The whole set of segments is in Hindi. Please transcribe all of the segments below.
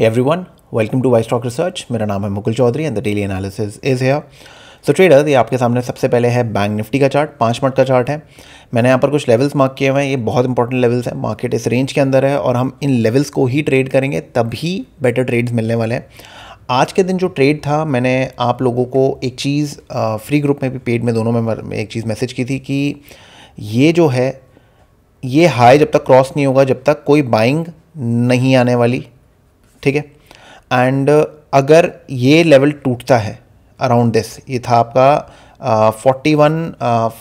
Hey everyone, welcome to Wise Talk Research. मेरा नाम है Mukul Chaudhary and the daily analysis is here so trader ये आपके सामने सबसे पहले है बैंक निफ्टी का चार्ट पाँच मिनट का चार्ट है मैंने यहाँ पर कुछ लेवल्स मार्क किए हुए हैं ये बहुत इंपॉर्टेंट लेवल्स हैं मार्केट इस रेंज के अंदर है और हम इन लेवल्स को ही ट्रेड करेंगे तभी बेटर ट्रेड्स मिलने वाले हैं आज के दिन जो ट्रेड था मैंने आप लोगों को एक चीज़ फ्री ग्रुप में भी पेड में दोनों में एक चीज़ मैसेज की थी कि ये जो है ये हाई जब तक क्रॉस नहीं होगा जब तक कोई बाइंग नहीं आने वाली ठीक है एंड uh, अगर ये लेवल टूटता है अराउंड दिस ये था आपका फोर्टी वन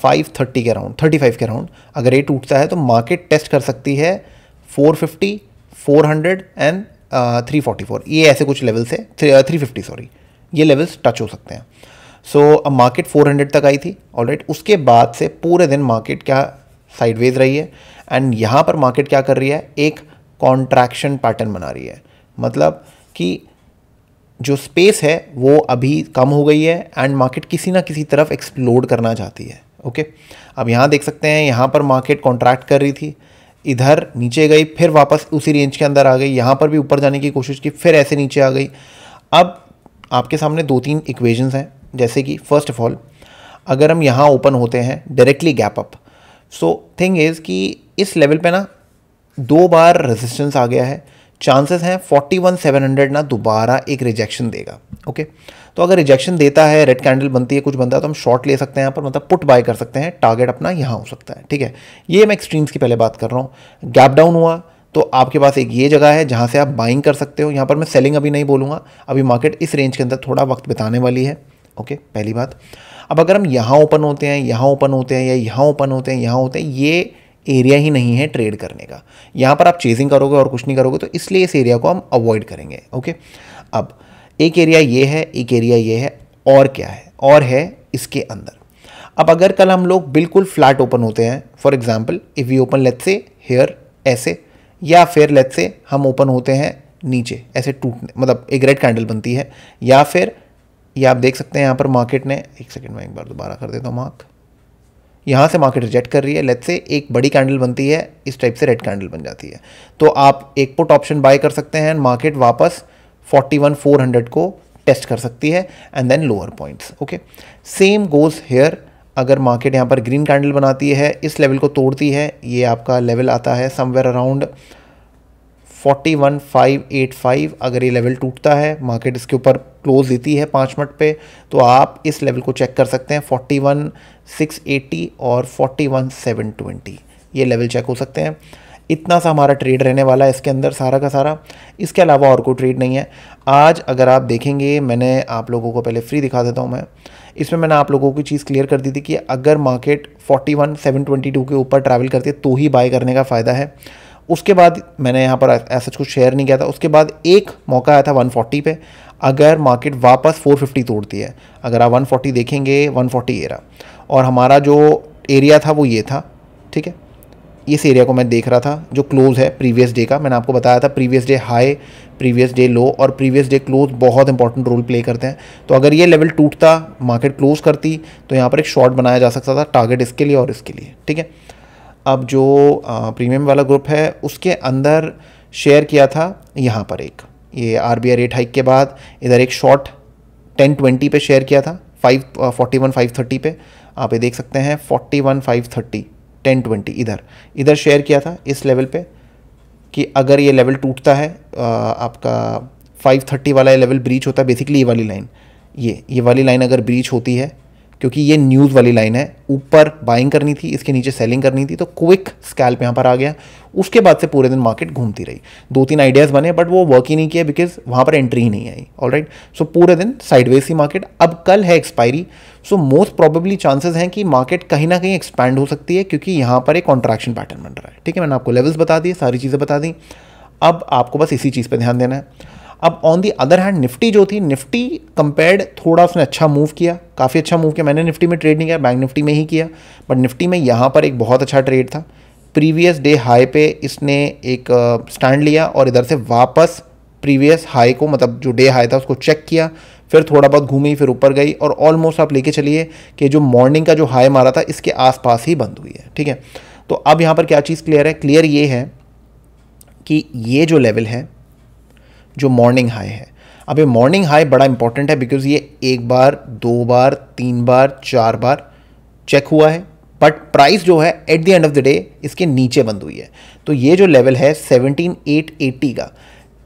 फाइव थर्टी के अराउंड थर्टी फाइव के अराउंड अगर ये टूटता है तो मार्केट टेस्ट कर सकती है four fifty four hundred and three forty four ये ऐसे कुछ लेवल्स है थ्री फिफ्टी सॉरी ये लेवल्स टच हो सकते हैं सो अब मार्केट फोर हंड्रेड तक आई थी ऑलराइट right? उसके बाद से पूरे दिन मार्केट क्या साइडवेज रही है एंड यहाँ पर मार्केट क्या कर रही है एक कॉन्ट्रैक्शन पैटर्न बना रही है मतलब कि जो स्पेस है वो अभी कम हो गई है एंड मार्केट किसी ना किसी तरफ एक्सप्लोड करना चाहती है ओके अब यहाँ देख सकते हैं यहाँ पर मार्केट कॉन्ट्रैक्ट कर रही थी इधर नीचे गई फिर वापस उसी रेंज के अंदर आ गई यहाँ पर भी ऊपर जाने की कोशिश की फिर ऐसे नीचे आ गई अब आपके सामने दो तीन इक्वेजन्स हैं जैसे कि फर्स्ट ऑफ ऑल अगर हम यहाँ ओपन होते हैं directly gap up so thing is कि इस लेवल पे ना दो बार रेजिस्टेंस आ गया है चांसेस हैं फोर्टी वन सेवन हंड्रेड ना दोबारा एक रिजेक्शन देगा ओके तो अगर रिजेक्शन देता है रेड कैंडल बनती है कुछ बनता है तो हम शॉर्ट ले सकते हैं यहाँ पर मतलब पुट बाय कर सकते हैं टारगेट अपना यहाँ हो सकता है ठीक है ये मैं एक्सट्रीम्स की पहले बात कर रहा हूँ गैप डाउन हुआ तो आपके पास एक ये जगह है जहाँ से आप बाइंग कर सकते हो यहाँ पर मैं सेलिंग अभी नहीं बोलूँगा अभी मार्केट इस रेंज के अंदर थोड़ा वक्त बिताने वाली है ओके पहली बात अब अगर हम यहाँ ओपन होते हैं यहाँ ओपन होते हैं या यहाँ ओपन होते हैं यहाँ होते हैं ये एरिया ही नहीं है ट्रेड करने का यहाँ पर आप चेजिंग करोगे और कुछ नहीं करोगे तो इसलिए इस एरिया को हम अवॉइड करेंगे ओके अब एक एरिया ये है एक एरिया ये है और क्या है और है इसके अंदर अब अगर कल हम लोग बिल्कुल फ्लैट ओपन होते हैं for example if you open let say here ऐसे या फिर लेट से हम ओपन होते हैं नीचे ऐसे टूटने मतलब एक रेड कैंडल बनती है या फिर ये आप देख सकते हैं यहाँ पर मार्केट ने एक सेकेंड में एक बार दोबारा कर देता हूँ मार्क यहाँ से मार्केट रिजेक्ट कर रही है लेट से एक बड़ी कैंडल बनती है इस टाइप से रेड कैंडल बन जाती है तो आप एक पुट ऑप्शन बाय कर सकते हैं मार्केट वापस 41,400 को टेस्ट कर सकती है and then lower points okay same goes here अगर मार्केट यहाँ पर ग्रीन कैंडल बनाती है इस लेवल को तोड़ती है ये आपका लेवल आता है somewhere around forty one five eight five अगर ये लेवल टूटता है मार्केट इसके ऊपर क्लोज देती है पाँच मिनट पे तो आप इस लेवल को चेक कर सकते हैं फोर्टी वन सिक्स और फोर्टी वन सेवन ट्वेंटी ये लेवल चेक हो सकते हैं इतना सा हमारा ट्रेड रहने वाला है इसके अंदर सारा का सारा इसके अलावा और कोई ट्रेड नहीं है आज अगर आप देखेंगे मैंने आप लोगों को पहले फ्री दिखा देता हूँ मैं इसमें मैंने आप लोगों की चीज़ क्लियर कर दी थी कि अगर मार्केट 41,722 के ऊपर ट्रैवल करती है तो ही बाय करने का फ़ायदा है उसके बाद मैंने यहाँ पर ऐसा कुछ शेयर नहीं किया था उसके बाद एक मौका आया था 140 पे अगर मार्केट वापस 450 तोड़ती है अगर आप 140 देखेंगे 140 एरा और हमारा जो एरिया था वो ये था ठीक है इस एरिया को मैं देख रहा था जो क्लोज़ है प्रीवियस डे का मैंने आपको बताया था previous day high previous day low और प्रीवियस डे क्लोज बहुत इंपॉर्टेंट रोल प्ले करते हैं तो अगर ये लेवल टूटता मार्केट क्लोज़ करती तो यहाँ पर एक शॉर्ट बनाया जा सकता था टारगेट इसके लिए और इसके लिए ठीक है अब जो प्रीमियम वाला ग्रुप है उसके अंदर शेयर किया था यहाँ पर एक ये आर बी रेट हाइक के बाद इधर एक शॉर्ट टेन ट्वेंटी पे शेयर किया था five forty one five thirty पे आप ये देख सकते हैं forty one five thirty ten twenty इधर इधर शेयर किया था इस लेवल पे कि अगर ये लेवल टूटता है आपका फाइव थर्टी वाला ये लेवल ब्रीच होता है बेसिकली ये वाली लाइन ये ये वाली लाइन अगर ब्रीच होती है क्योंकि ये न्यूज़ वाली लाइन है ऊपर बाइंग करनी थी इसके नीचे सेलिंग करनी थी तो क्विक स्कैल्प यहाँ पर आ गया उसके बाद से पूरे दिन मार्केट घूमती रही दो तीन आइडियाज़ बने बट वो वर्क ही नहीं किया बिकॉज वहाँ पर एंट्री ही नहीं आई ऑल राइट सो पूरे दिन साइडवेज ही मार्केट अब कल है expiry so most probably chances हैं कि मार्केट कहीं ना कहीं एक्सपैंड हो सकती है क्योंकि यहाँ पर एक कॉन्ट्रैक्शन पैटर्न बन रहा है ठीक है मैंने आपको लेवल्स बता दिए सारी चीज़ें बता दी अब आपको बस इसी चीज़ पर ध्यान देना है अब on the other hand Nifty जो थी निफ्टी कंपेयर्ड थोड़ा उसने अच्छा मूव किया काफ़ी अच्छा मूव किया मैंने निफ्टी में ट्रेड नहीं किया बैंक निफ्टी में ही किया बट निफ्टी में यहाँ पर एक बहुत अच्छा ट्रेड था प्रीवियस डे हाई पे इसने एक स्टैंड लिया और इधर से वापस प्रीवियस हाई को मतलब जो डे हाई था उसको चेक किया फिर थोड़ा बहुत घूमी फिर ऊपर गई और ऑलमोस्ट आप लेके चलिए कि जो मॉर्निंग का जो हाई मारा था इसके आसपास ही बंद हुई है ठीक है तो अब यहाँ पर क्या चीज़ क्लियर है क्लियर ये है कि ये जो लेवल है जो मॉर्निंग हाई है अब ये मॉर्निंग हाई बड़ा इंपॉर्टेंट है बिकॉज ये एक बार दो बार तीन बार चार बार चेक हुआ है बट प्राइस जो है at the end of the day इसके नीचे बंद हुई है तो ये जो लेवल है सेवनटीन एट एट्टी का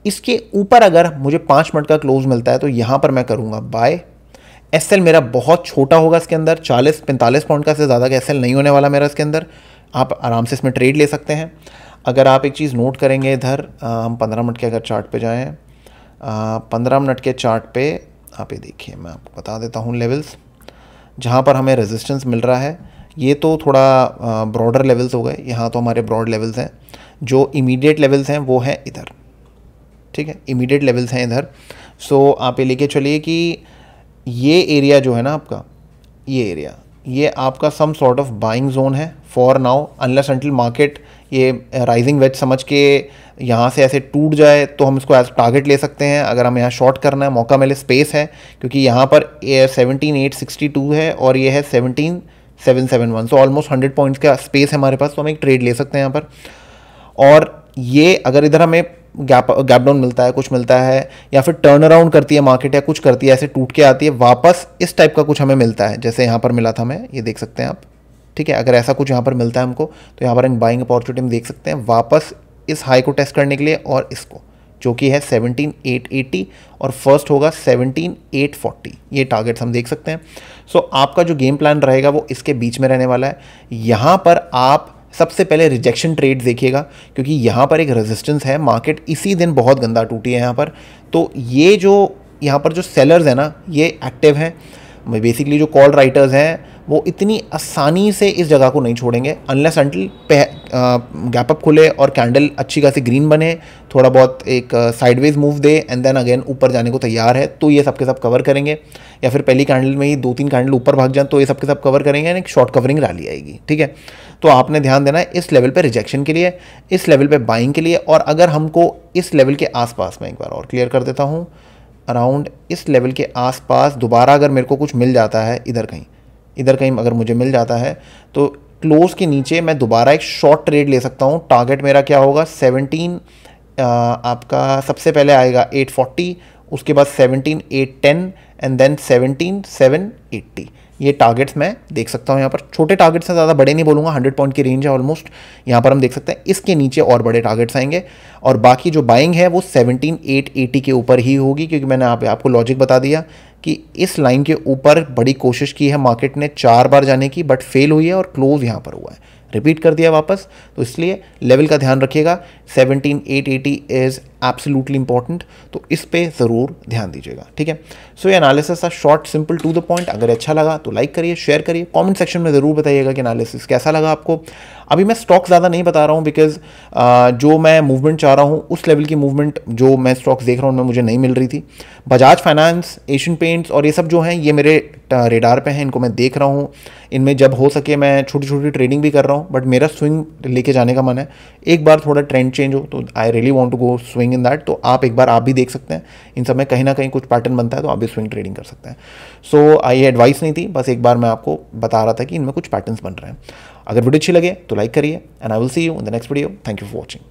इसके ऊपर अगर मुझे पाँच मिनट का क्लोज मिलता है तो यहाँ पर मैं करूँगा बाय एस मेरा बहुत छोटा होगा इसके अंदर चालीस पैंतालीस पॉइंट का से ज़्यादा का एस नहीं होने वाला मेरा इसके अंदर आप आराम से इसमें ट्रेड ले सकते हैं अगर आप एक चीज़ नोट करेंगे इधर हम पंद्रह मिनट के अगर चार्ट पे जाएँ पंद्रह मिनट के चार्ट पे आप ये देखिए मैं आपको बता देता हूँ लेवल्स जहाँ पर हमें रेजिस्टेंस मिल रहा है ये तो थोड़ा ब्रॉडर लेवल्स हो गए यहाँ तो हमारे ब्रॉड लेवल्स हैं जो इमीडिएट लेवल्स हैं वो हैं इधर ठीक है इमीडिएट लेवल्स हैं इधर सो आप ये लेके चलिए कि ये एरिया जो है ना आपका ये एरिया ये आपका some sort of buying zone है for now unless until market ये राइजिंग वेज समझ के यहाँ से ऐसे टूट जाए तो हम इसको एज टारगेट ले सकते हैं अगर हम यहाँ शॉर्ट करना है मौका मिले स्पेस है क्योंकि यहाँ पर सेवनटीन एट सिक्सटी टू है और ये है seventeen seven seven one so almost hundred points का स्पेस है हमारे पास तो हम एक ट्रेड ले सकते हैं यहाँ पर और ये अगर इधर हमें गैप गैप डाउन मिलता है कुछ मिलता है या फिर टर्न अराउंड करती है मार्केट या कुछ करती है ऐसे टूट के आती है वापस इस टाइप का कुछ हमें मिलता है जैसे यहाँ पर मिला था हमें ये देख सकते हैं आप ठीक है अगर ऐसा कुछ यहाँ पर मिलता है हमको तो यहाँ पर हम बाइंग अपॉर्चुनिटी में देख सकते हैं वापस इस हाई को टेस्ट करने के लिए और इसको जो कि है 17880 और फर्स्ट होगा 17840 ये टारगेट्स हम देख सकते हैं सो so, आपका जो गेम प्लान रहेगा वो इसके बीच में रहने वाला है यहाँ पर आप सबसे पहले रिजेक्शन ट्रेड देखिएगा क्योंकि यहाँ पर एक रेजिस्टेंस है मार्केट इसी दिन बहुत गंदा टूटी है यहाँ पर तो ये जो यहाँ पर जो सेलर्स हैं ना ये एक्टिव हैं बेसिकली जो कॉल राइटर्स हैं वो इतनी आसानी से इस जगह को नहीं छोड़ेंगे अनलेस अनटिल गैप अप खुले और कैंडल अच्छी खासी ग्रीन बने थोड़ा बहुत एक साइडवेज मूव दे एंड देन अगेन ऊपर जाने को तैयार है तो ये सबके सब कवर करेंगे या फिर पहली कैंडल में ही दो तीन कैंडल ऊपर भाग जाए तो ये सबके सब कवर करेंगे एंड एक शॉर्ट कवरिंग रैली आएगी ठीक है तो आपने ध्यान देना है इस लेवल पर रिजेक्शन के लिए इस लेवल पर बाइंग के लिए और अगर हमको इस लेवल के आसपास में एक बार और क्लियर कर देता हूँ अराउंड इस लेवल के आसपास दोबारा अगर मेरे को कुछ मिल जाता है इधर कहीं इधर कहीं अगर मुझे मिल जाता है तो क्लोज़ के नीचे मैं दोबारा एक शॉर्ट ट्रेड ले सकता हूँ टारगेट मेरा क्या होगा सेवनटीन आपका सबसे पहले आएगा एट उसके बाद seventeen eight ten and then seventeen seven eighty ये टारगेट्स मैं देख सकता हूँ यहाँ पर छोटे टारगेट्स हैं ज़्यादा बड़े नहीं बोलूँगा हंड्रेड पॉइंट की रेंज है ऑलमोस्ट यहाँ पर हम देख सकते हैं इसके नीचे और बड़े टारगेट्स आएंगे और बाकी जो बाइंग है वो सेवनटीन एट एटी के ऊपर ही होगी क्योंकि मैंने आप, आपको लॉजिक बता दिया कि इस लाइन के ऊपर बड़ी कोशिश की है मार्केट ने चार बार जाने की बट फेल हुई है और क्लोज यहाँ पर हुआ है रिपीट कर दिया वापस तो इसलिए लेवल का ध्यान रखिएगा seventeen eight eighty is absolutely important तो इस पर ज़रूर ध्यान दीजिएगा ठीक है सो ये एनालिसिस था short simple to the point अगर अच्छा लगा तो लाइक करिए शेयर करिए कमेंट सेक्शन में ज़रूर बताइएगा कि एनालिसिस कैसा लगा आपको अभी मैं स्टॉक ज़्यादा नहीं बता रहा हूँ बिकॉज जो मैं मूवमेंट चाह रहा हूँ उस लेवल की मूवमेंट जो मैं स्टॉक्स देख रहा हूँ उनमें मुझे नहीं मिल रही थी बजाज फाइनेंस एशियन पेंट्स और ये सब जो हैं ये मेरे रेडार पे हैं इनको मैं देख रहा हूँ इनमें जब हो सके मैं छोटी छोटी ट्रेडिंग भी कर रहा हूँ बट मेरा स्विंग लेके जाने का मन है एक बार थोड़ा ट्रेंड चेंज हो तो I really want to go swing swing in that तो आप एक बार आप भी देख सकते हैं इन सब में कहीं ना कहीं कुछ पैटर्न बनता है तो आप भी स्विंग ट्रेडिंग कर सकते हैं सो आई एडवाइस नहीं थी बस एक बार मैं आपको बता रहा था कि इनमें कुछ पैटर्न बन रहे हैं अगर वीडियो अच्छी लगे तो लाइक करिए and I will see you in the next video thank you for watching